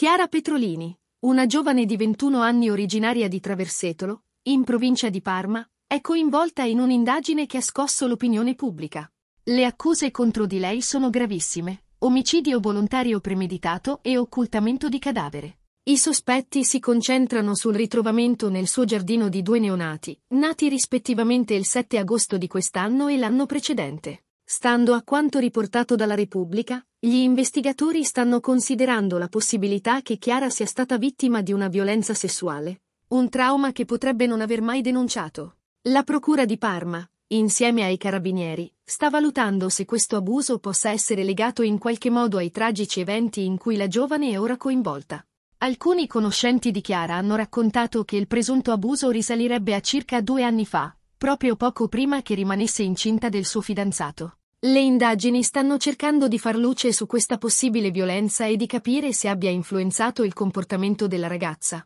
Chiara Petrolini, una giovane di 21 anni originaria di Traversetolo, in provincia di Parma, è coinvolta in un'indagine che ha scosso l'opinione pubblica. Le accuse contro di lei sono gravissime, omicidio volontario premeditato e occultamento di cadavere. I sospetti si concentrano sul ritrovamento nel suo giardino di due neonati, nati rispettivamente il 7 agosto di quest'anno e l'anno precedente. Stando a quanto riportato dalla Repubblica, gli investigatori stanno considerando la possibilità che Chiara sia stata vittima di una violenza sessuale, un trauma che potrebbe non aver mai denunciato. La Procura di Parma, insieme ai carabinieri, sta valutando se questo abuso possa essere legato in qualche modo ai tragici eventi in cui la giovane è ora coinvolta. Alcuni conoscenti di Chiara hanno raccontato che il presunto abuso risalirebbe a circa due anni fa, proprio poco prima che rimanesse incinta del suo fidanzato. Le indagini stanno cercando di far luce su questa possibile violenza e di capire se abbia influenzato il comportamento della ragazza.